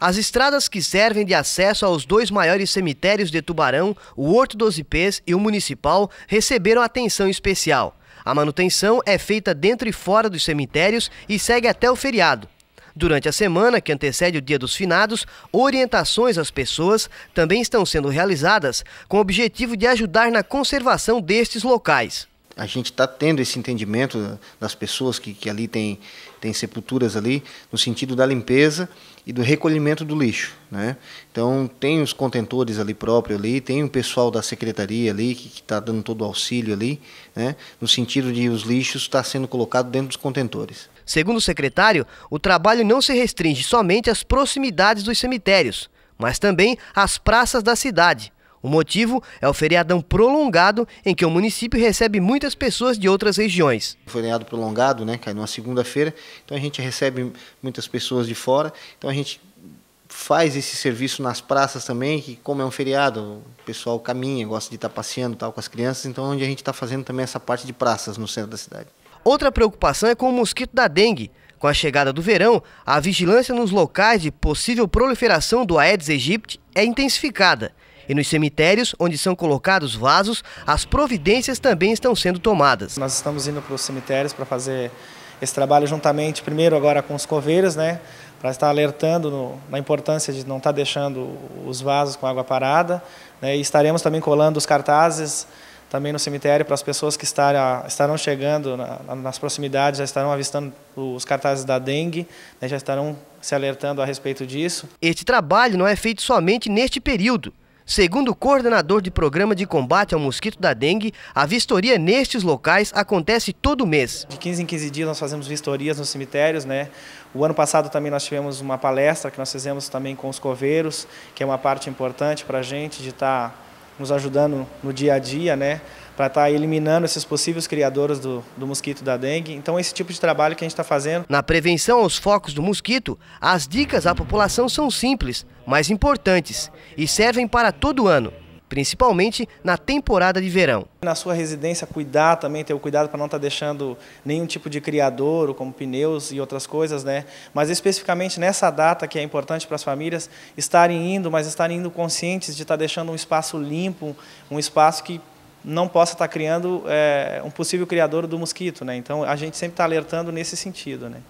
As estradas que servem de acesso aos dois maiores cemitérios de Tubarão, o Horto dos Ipês e o Municipal, receberam atenção especial. A manutenção é feita dentro e fora dos cemitérios e segue até o feriado. Durante a semana que antecede o Dia dos Finados, orientações às pessoas também estão sendo realizadas com o objetivo de ajudar na conservação destes locais a gente está tendo esse entendimento das pessoas que, que ali tem, tem sepulturas ali, no sentido da limpeza e do recolhimento do lixo. Né? Então, tem os contentores ali próprio ali, tem o pessoal da secretaria ali que está dando todo o auxílio ali, né? no sentido de os lixos estar tá sendo colocado dentro dos contentores. Segundo o secretário, o trabalho não se restringe somente às proximidades dos cemitérios, mas também às praças da cidade. O motivo é o feriadão prolongado em que o município recebe muitas pessoas de outras regiões. O feriado prolongado, né, cai numa segunda-feira, então a gente recebe muitas pessoas de fora, então a gente faz esse serviço nas praças também, que como é um feriado, o pessoal caminha, gosta de estar passeando tal com as crianças, então onde a gente está fazendo também essa parte de praças no centro da cidade. Outra preocupação é com o mosquito da dengue. Com a chegada do verão, a vigilância nos locais de possível proliferação do Aedes aegypti é intensificada. E nos cemitérios, onde são colocados vasos, as providências também estão sendo tomadas. Nós estamos indo para os cemitérios para fazer esse trabalho juntamente, primeiro agora com os coveiros, né, para estar alertando no, na importância de não estar tá deixando os vasos com água parada. Né, e estaremos também colando os cartazes também no cemitério para as pessoas que estarão chegando na, nas proximidades, já estarão avistando os cartazes da dengue, né, já estarão se alertando a respeito disso. Este trabalho não é feito somente neste período. Segundo o coordenador de programa de combate ao mosquito da dengue, a vistoria nestes locais acontece todo mês. De 15 em 15 dias nós fazemos vistorias nos cemitérios, né? O ano passado também nós tivemos uma palestra que nós fizemos também com os coveiros, que é uma parte importante para a gente de estar tá nos ajudando no dia a dia, né? Para estar tá eliminando esses possíveis criadores do, do mosquito da dengue. Então, esse tipo de trabalho que a gente está fazendo. Na prevenção aos focos do mosquito, as dicas à população são simples, mas importantes e servem para todo ano principalmente na temporada de verão. Na sua residência, cuidar também, ter o cuidado para não estar tá deixando nenhum tipo de criador, como pneus e outras coisas, né? Mas especificamente nessa data que é importante para as famílias estarem indo, mas estarem indo conscientes de estar tá deixando um espaço limpo, um espaço que não possa estar tá criando é, um possível criador do mosquito, né? Então a gente sempre está alertando nesse sentido, né?